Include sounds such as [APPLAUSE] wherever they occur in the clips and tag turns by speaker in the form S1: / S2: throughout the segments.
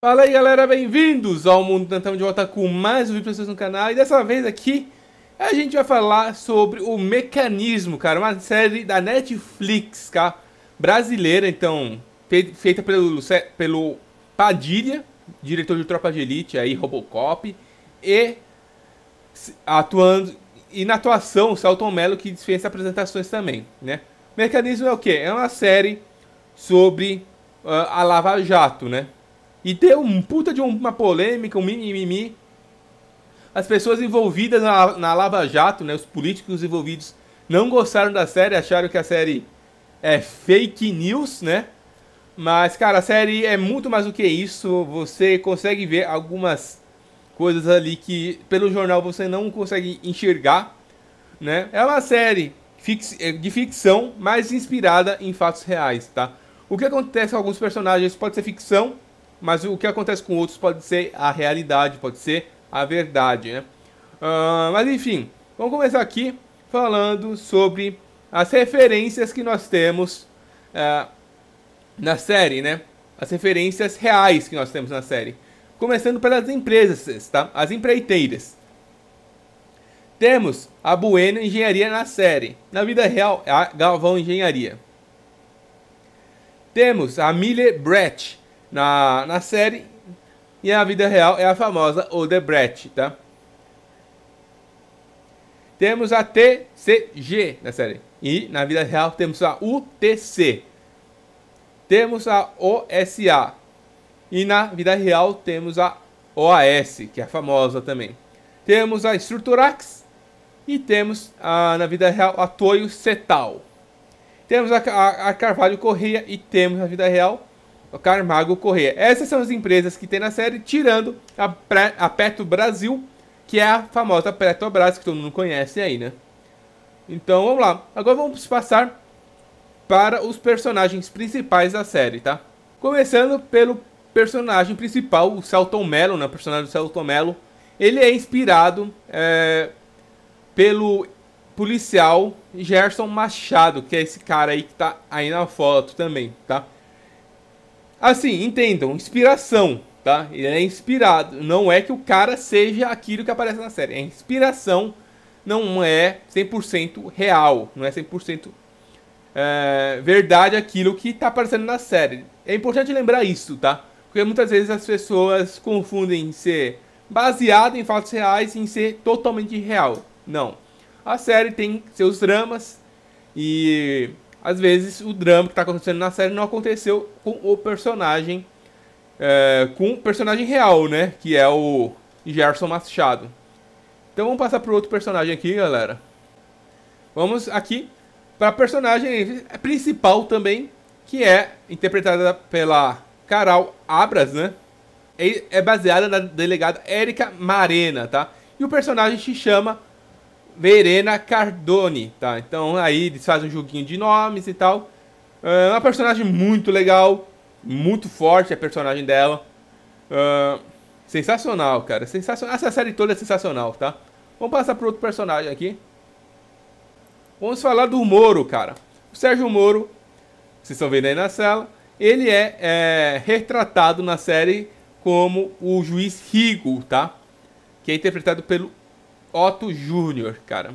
S1: Fala aí galera, bem-vindos ao Mundo Tentamos de volta com mais um vídeo pra vocês no canal E dessa vez aqui a gente vai falar sobre o Mecanismo, cara Uma série da Netflix, cara tá? Brasileira, então Feita pelo, pelo Padilha, diretor de Tropa de Elite aí, Robocop E atuando E na atuação, o Salton Mello que fez apresentações também, né Mecanismo é o que? É uma série sobre uh, a Lava Jato, né e deu um puta de uma polêmica, um mimimi. As pessoas envolvidas na, na Lava Jato, né, os políticos envolvidos, não gostaram da série, acharam que a série é fake news, né? Mas, cara, a série é muito mais do que isso. Você consegue ver algumas coisas ali que pelo jornal você não consegue enxergar, né? É uma série é, de ficção, mas inspirada em fatos reais, tá? O que acontece com alguns personagens pode ser ficção, mas o que acontece com outros pode ser a realidade, pode ser a verdade, né? Uh, mas enfim, vamos começar aqui falando sobre as referências que nós temos uh, na série, né? As referências reais que nós temos na série. Começando pelas empresas, tá? As empreiteiras. Temos a Bueno Engenharia na série. Na vida real, a Galvão Engenharia. Temos a Miller Brett, na, na série. E a vida real é a famosa Odebrecht, tá? Temos a TCG na série. E na vida real temos a UTC. Temos a OSA. E na vida real temos a OAS, que é famosa também. Temos a Structurax. E temos a, na vida real a Toyo Cetal. Temos a, a, a Carvalho Correia e temos na vida real Carmago Correia. Essas são as empresas que tem na série, tirando a, Pre a Petro Brasil, que é a famosa Petrobras, que todo mundo conhece aí, né? Então vamos lá. Agora vamos passar para os personagens principais da série, tá? Começando pelo personagem principal, o Celton Mello, né? O personagem do Celton Mello. Ele é inspirado é, pelo policial Gerson Machado, que é esse cara aí que tá aí na foto também, tá? Assim, entendam, inspiração, tá? Ele é inspirado. Não é que o cara seja aquilo que aparece na série. É inspiração, não é 100% real. Não é 100% é, verdade aquilo que tá aparecendo na série. É importante lembrar isso, tá? Porque muitas vezes as pessoas confundem ser baseado em fatos reais em ser totalmente real. Não. A série tem seus dramas e às vezes o drama que está acontecendo na série não aconteceu com o personagem, é, com o personagem real, né? Que é o Gerson Machado. Então vamos passar para outro personagem aqui, galera. Vamos aqui para a personagem principal também, que é interpretada pela Carol Abras, né? É baseada na delegada Érica Marena, tá? E o personagem se chama Verena Cardone, tá? Então aí eles fazem um joguinho de nomes e tal. É uma personagem muito legal, muito forte a personagem dela. É... sensacional, cara. Sensacional. Essa série toda é sensacional, tá? Vamos passar para outro personagem aqui. Vamos falar do Moro, cara. O Sérgio Moro, vocês estão vendo aí na sala, ele é, é retratado na série como o juiz Rigo, tá? Que é interpretado pelo Otto Júnior, cara.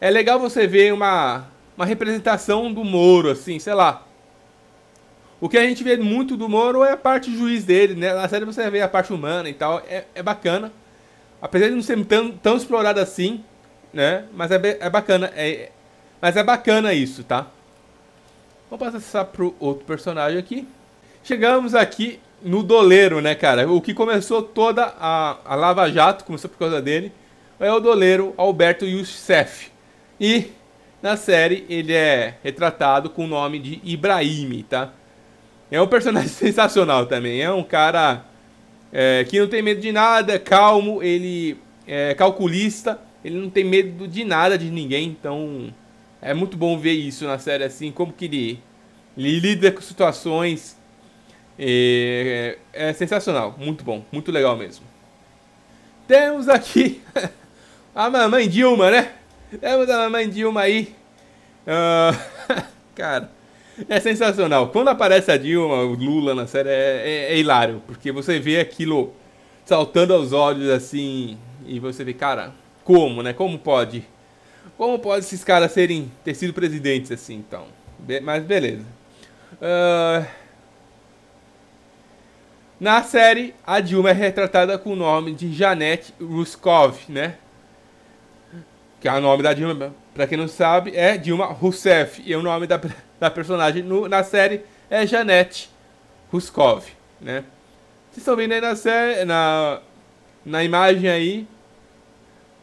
S1: É legal você ver uma, uma representação do Moro, assim, sei lá. O que a gente vê muito do Moro é a parte juiz dele, né? Na série você vê a parte humana e tal, é, é bacana. Apesar de não ser tão, tão explorado assim, né? Mas é, é bacana, é, mas é bacana isso, tá? Vamos passar pro outro personagem aqui. Chegamos aqui no doleiro, né, cara? O que começou toda a, a Lava Jato, começou por causa dele é o doleiro Alberto Youssef. E na série ele é retratado com o nome de Ibrahim, tá? É um personagem [LAUGHS] sensacional também. É um cara é, que não tem medo de nada, calmo, ele é calculista, ele não tem medo de nada de ninguém. Então é muito bom ver isso na série assim, como que ele, ele lida com situações. é, é, é sensacional, muito bom, muito legal mesmo. Temos aqui [LAUGHS] a mamãe Dilma, né? Temos a mamãe Dilma aí. Uh, [LAUGHS] cara, é sensacional. Quando aparece a Dilma, o Lula na série, é, é, é hilário. Porque você vê aquilo saltando aos olhos assim. E você vê, cara, como, né? Como pode? Como pode esses caras serem, ter sido presidentes assim, então? Be mas beleza. Uh, na série, a Dilma é retratada com o nome de Janet Ruskov, né? que é o nome da Dilma, para quem não sabe, é Dilma Rousseff. E o nome da, da personagem no, na série é Janete Ruskov, né? Vocês estão vendo aí na, série, na, na imagem aí,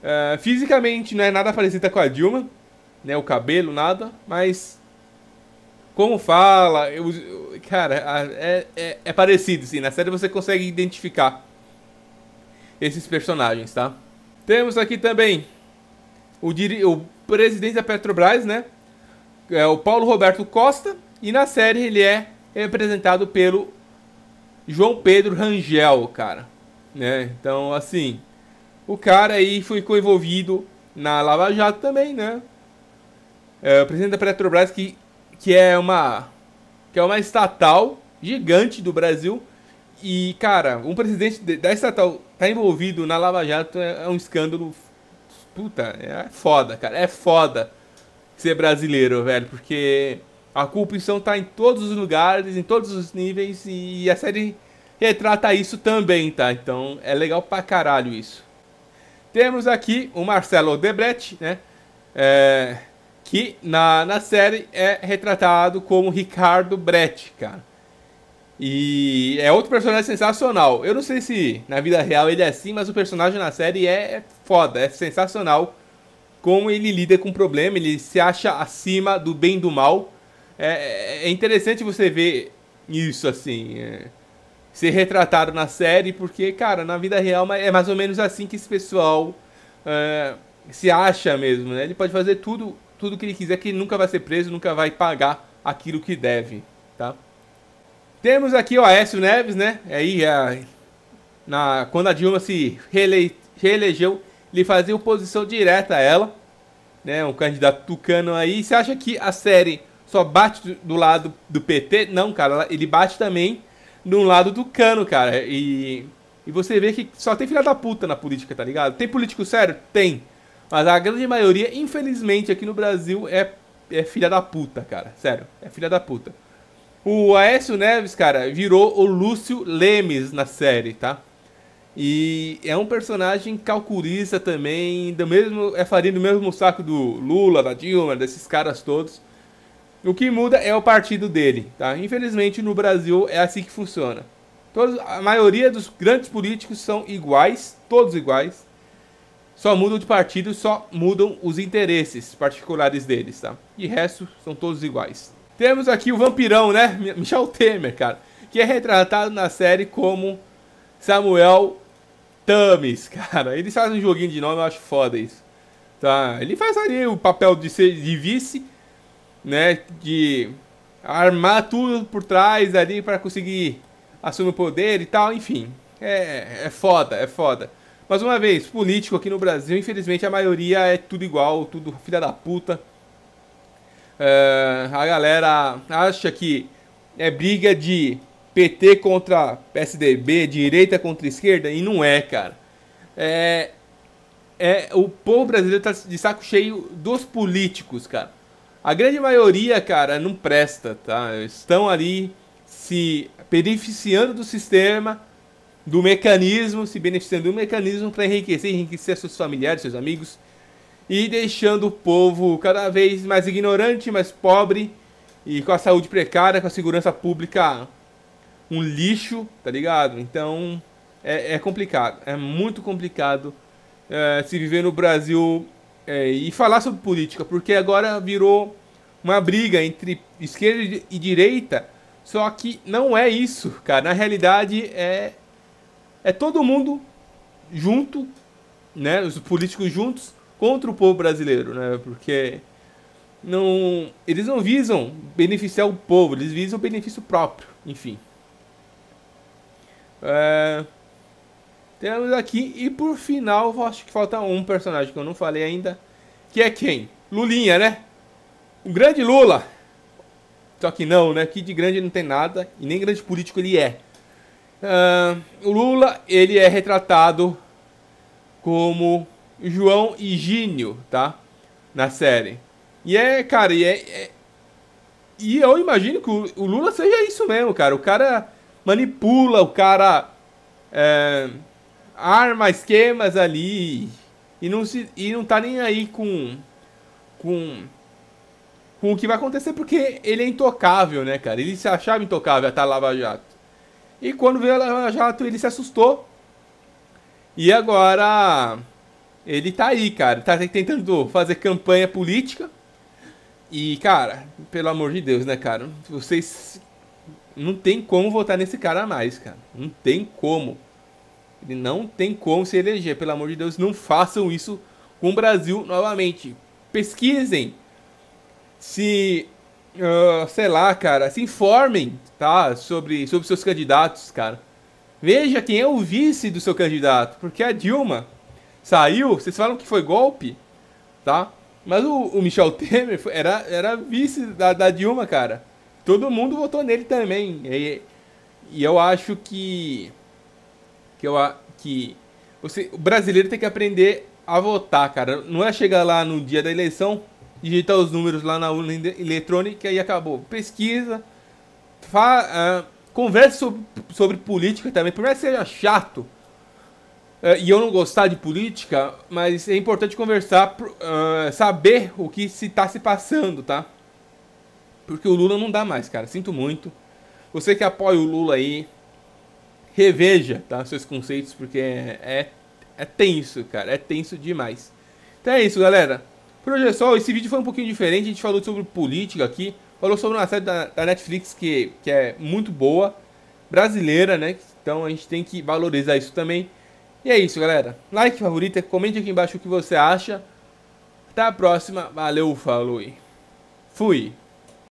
S1: uh, fisicamente não é nada parecida com a Dilma, né? O cabelo, nada, mas como fala, eu, cara, é, é, é parecido, sim. Na série você consegue identificar esses personagens, tá? Temos aqui também o, o presidente da Petrobras, né? É o Paulo Roberto Costa. E na série ele é representado pelo João Pedro Rangel, cara. Né? Então, assim, o cara aí ficou envolvido na Lava Jato também, né? É, o presidente da Petrobras, que, que, é uma, que é uma estatal gigante do Brasil. E, cara, um presidente da estatal tá envolvido na Lava Jato é, é um escândalo Puta, é foda, cara. É foda ser brasileiro, velho, porque a corrupção tá em todos os lugares, em todos os níveis, e a série retrata isso também, tá? Então é legal pra caralho isso. Temos aqui o Marcelo Odebrecht, né? É, que na, na série é retratado como Ricardo Brett, cara. E é outro personagem sensacional. Eu não sei se na vida real ele é assim, mas o personagem na série é foda, é sensacional como ele lida com o problema, ele se acha acima do bem e do mal. É, é, é interessante você ver isso, assim, é, ser retratado na série, porque, cara, na vida real é mais ou menos assim que esse pessoal é, se acha mesmo, né? Ele pode fazer tudo, tudo que ele quiser, que ele nunca vai ser preso, nunca vai pagar aquilo que deve, tá? Temos aqui o Aécio Neves, né? Aí, a, é, na, quando a Dilma se reele, reelegeu, ele fazia oposição direta a ela, né? Um candidato tucano aí. você acha que a série só bate do lado do PT? Não, cara, ele bate também no lado do cano, cara. E, e você vê que só tem filha da puta na política, tá ligado? Tem político sério? Tem. Mas a grande maioria, infelizmente, aqui no Brasil é, é filha da puta, cara. Sério, é filha da puta. O Aécio Neves, cara, virou o Lúcio Lemes na série, tá? E é um personagem calculista também, do mesmo, é farinha do mesmo saco do Lula, da Dilma, desses caras todos. O que muda é o partido dele, tá? Infelizmente no Brasil é assim que funciona. Todos, a maioria dos grandes políticos são iguais, todos iguais. Só mudam de partido, só mudam os interesses particulares deles, tá? E resto são todos iguais. Temos aqui o vampirão, né? [LAUGHS] Michel Temer, cara, que é retratado na série como Samuel Tamis, cara. Eles fazem um joguinho de nome, eu acho foda isso. Tá? Ele faz ali o papel de, ser, de vice, né? De armar tudo por trás ali para conseguir assumir o poder e tal, enfim. É, é foda, é foda. Mais uma vez, político aqui no Brasil, infelizmente a maioria é tudo igual, tudo filha da puta. É, a galera acha que é briga de PT contra PSDB, direita contra esquerda, e não é, cara. É, é o povo brasileiro tá de saco cheio dos políticos, cara. A grande maioria, cara, não presta, tá? Estão ali se beneficiando do sistema, do mecanismo, se beneficiando do mecanismo para enriquecer, enriquecer seus familiares, seus amigos e deixando o povo cada vez mais ignorante, mais pobre e com a saúde precária, com a segurança pública um lixo, tá ligado? Então é, é complicado, é muito complicado é, se viver no Brasil é, e falar sobre política, porque agora virou uma briga entre esquerda e direita, só que não é isso, cara. Na realidade é é todo mundo junto, né? Os políticos juntos contra o povo brasileiro, né? Porque não, eles não visam beneficiar o povo, eles visam o benefício próprio, enfim. É... Temos aqui, e por final, acho que falta um personagem que eu não falei ainda, que é quem? Lulinha, né? O grande Lula. Só que não, né? Que de grande não tem nada, e nem grande político ele é. Uh, o Lula, ele é retratado como João Higínio, tá? Na série. E é, cara, e é, é... E eu imagino que o Lula seja isso mesmo, cara. O cara manipula o cara, é, arma esquemas ali e não, se, e não tá nem aí com, com, com o que vai acontecer porque ele é intocável, né, cara? Ele se achava intocável até a Lava Jato. E quando veio a Lava Jato, ele se assustou. E agora ele tá aí, cara. Tá tentando fazer campanha política. E, cara, pelo amor de Deus, né, cara? Vocês não tem como votar nesse cara mais, cara. Não tem como. Ele não tem como se eleger. Pelo amor de Deus, não façam isso com o Brasil novamente. Pesquisem. Se. Uh, sei lá, cara. Se informem, tá? Sobre, sobre seus candidatos, cara. Veja quem é o vice do seu candidato. Porque a Dilma saiu. Vocês falam que foi golpe, tá? Mas o, o Michel Temer era, era vice da, da Dilma, cara todo mundo votou nele também. E, e eu acho que. Que, eu, que você, o brasileiro tem que aprender a votar, cara. Não é chegar lá no dia da eleição, digitar os números lá na urna eletrônica e acabou. Pesquisa, fa, uh, ah, conversa sobre, sobre política também. Por mais que seja chato uh, e eu não gostar de política, mas é importante conversar, uh, saber o que se está se passando, tá? Porque o Lula não dá mais, cara. Sinto muito. Você que apoia o Lula aí, reveja tá, seus conceitos, porque é, é, é, tenso, cara. É tenso demais. Então é isso, galera. Por hoje é só. Esse vídeo foi um pouquinho diferente. A gente falou sobre política aqui. Falou sobre uma série da, da Netflix que, que é muito boa. Brasileira, né? Então a gente tem que valorizar isso também. E é isso, galera. Like, favorita, comente aqui embaixo o que você acha. Até a próxima. Valeu, falou e fui.